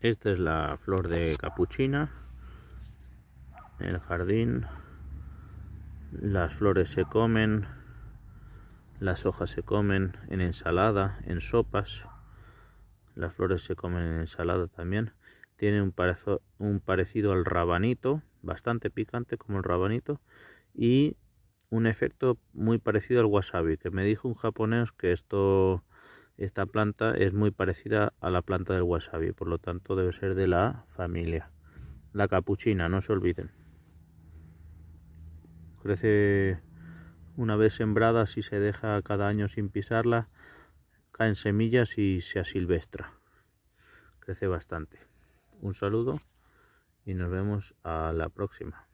Esta es la flor de capuchina. En el jardín. Las flores se comen. Las hojas se comen en ensalada, en sopas. Las flores se comen en ensalada también. Tiene un, parecido al rabanito, bastante picante como el rabanito. Y un efecto muy parecido al wasabi, que me dijo un japonés que esto esta planta es muy parecida a la planta del wasabi, por lo tanto debe ser de la familia. La capuchina, no se olviden. Crece una vez sembrada, si se deja cada año sin pisarla, caen semillas y se asilvestra. Crece bastante. Un saludo y nos vemos a la próxima.